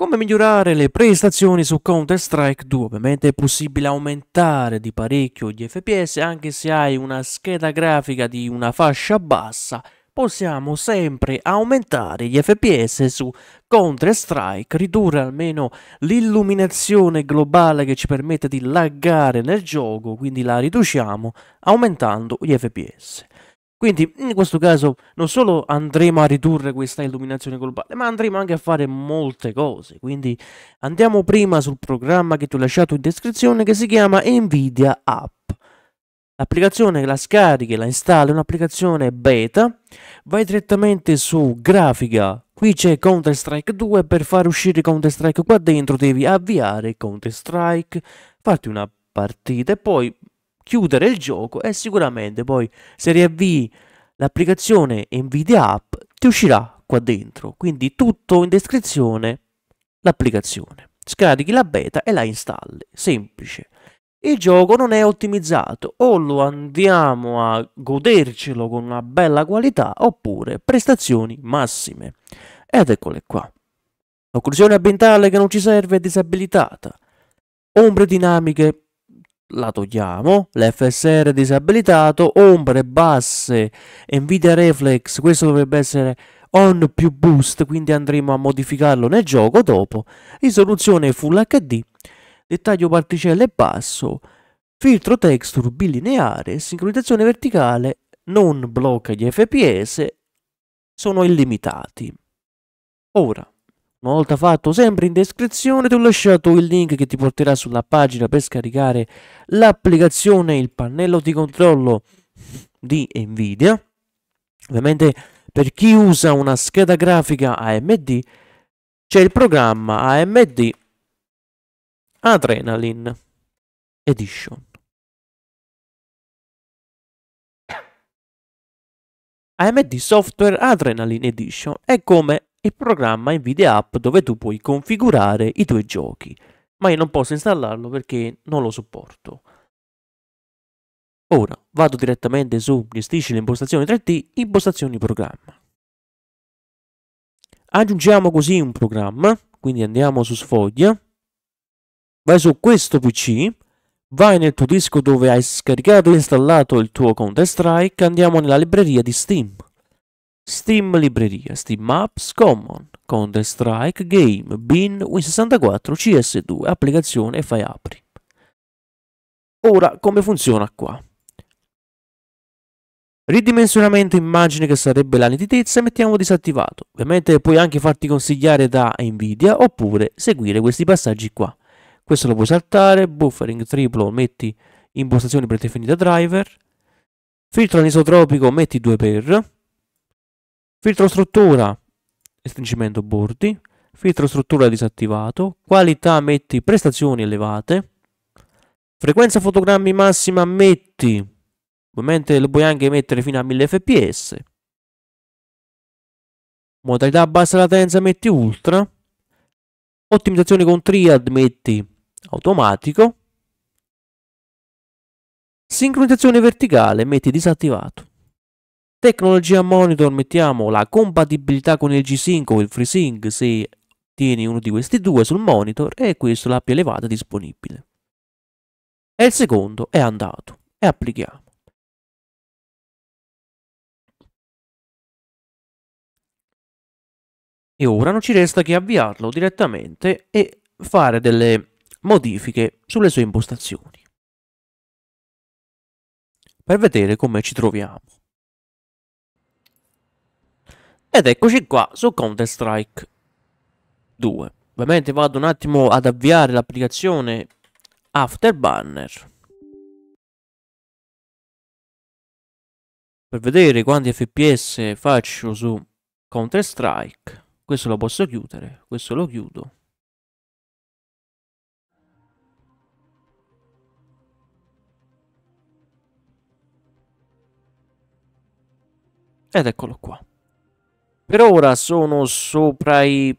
Come migliorare le prestazioni su Counter-Strike 2? Ovviamente è possibile aumentare di parecchio gli FPS anche se hai una scheda grafica di una fascia bassa possiamo sempre aumentare gli FPS su Counter-Strike, ridurre almeno l'illuminazione globale che ci permette di laggare nel gioco, quindi la riduciamo aumentando gli FPS. Quindi in questo caso non solo andremo a ridurre questa illuminazione globale, ma andremo anche a fare molte cose. Quindi andiamo prima sul programma che ti ho lasciato in descrizione che si chiama Nvidia App. L'applicazione la scarichi, la installi, è un'applicazione beta. Vai direttamente su grafica. Qui c'è Counter Strike 2 per far uscire Counter Strike qua dentro devi avviare Counter Strike, farti una partita e poi chiudere il gioco e sicuramente poi se riavvii l'applicazione Nvidia App ti uscirà qua dentro. Quindi tutto in descrizione l'applicazione. Scarichi la beta e la installi. Semplice. Il gioco non è ottimizzato, o lo andiamo a godercelo con una bella qualità oppure prestazioni massime. Ed eccole qua. Occlusione ambientale che non ci serve è disabilitata. Ombre dinamiche la togliamo, l'FSR disabilitato, ombre basse, Nvidia Reflex, questo dovrebbe essere on più boost, quindi andremo a modificarlo nel gioco dopo, risoluzione Full HD, dettaglio particelle basso, filtro texture bilineare, sincronizzazione verticale, non blocca gli FPS, sono illimitati. Ora, una volta fatto, sempre in descrizione ti ho lasciato il link che ti porterà sulla pagina per scaricare l'applicazione, il pannello di controllo di Nvidia. Ovviamente per chi usa una scheda grafica AMD c'è il programma AMD Adrenaline Edition. AMD Software Adrenaline Edition è come e programma Nvidia App dove tu puoi configurare i tuoi giochi, ma io non posso installarlo perché non lo supporto. Ora vado direttamente su Gestisci le impostazioni 3D, impostazioni programma. Aggiungiamo così un programma, quindi andiamo su sfoglia, vai su questo PC, vai nel tuo disco dove hai scaricato e installato il tuo Counter Strike, andiamo nella libreria di Steam. Steam Libreria, Steam Apps, Common, Counter Strike, Game, Bin, Win64, CS2, applicazione e fai apri. Ora, come funziona qua? Ridimensionamento immagine che sarebbe la nitidezza e mettiamo disattivato. Ovviamente puoi anche farti consigliare da Nvidia oppure seguire questi passaggi qua. Questo lo puoi saltare, buffering triplo metti impostazioni predefinita driver, filtro anisotropico metti 2 per, filtro struttura estringimento bordi, filtro struttura disattivato, qualità metti prestazioni elevate, frequenza fotogrammi massima metti, ovviamente lo puoi anche mettere fino a 1000 fps, modalità bassa latenza metti ultra, ottimizzazione con triad metti automatico, sincronizzazione verticale metti disattivato. Tecnologia monitor mettiamo la compatibilità con il G-Sync o il FreeSync se tieni uno di questi due sul monitor e questo la più elevata disponibile. E il secondo è andato e applichiamo. E ora non ci resta che avviarlo direttamente e fare delle modifiche sulle sue impostazioni. Per vedere come ci troviamo. Ed eccoci qua su Counter Strike 2. Ovviamente vado un attimo ad avviare l'applicazione Afterburner. Per vedere quanti fps faccio su Counter Strike. Questo lo posso chiudere, questo lo chiudo. Ed eccolo qua. Per ora sono sopra i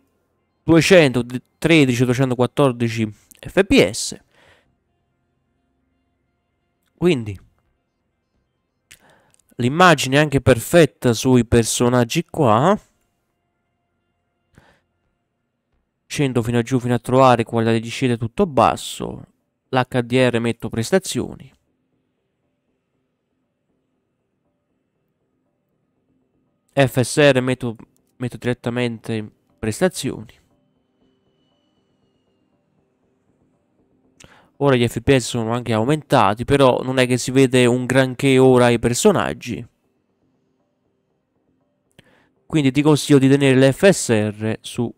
213-214 fps. Quindi l'immagine è anche perfetta sui personaggi qua. Scendo fino a giù fino a trovare qualità di scena tutto basso. L'HDR metto prestazioni. FSR metto, metto direttamente prestazioni. Ora gli FPS sono anche aumentati, però non è che si vede un granché ora ai personaggi. Quindi ti consiglio di tenere l'FSR su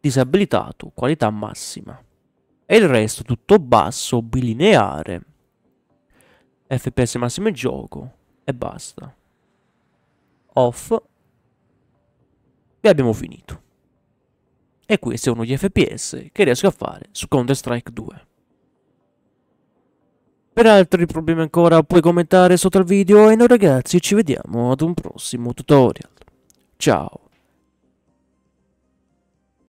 disabilitato, qualità massima. E il resto tutto basso, bilineare. FPS massimo in gioco e basta off e abbiamo finito. E questi sono gli FPS che riesco a fare su Counter Strike 2. Per altri problemi ancora puoi commentare sotto al video e noi ragazzi ci vediamo ad un prossimo tutorial. Ciao!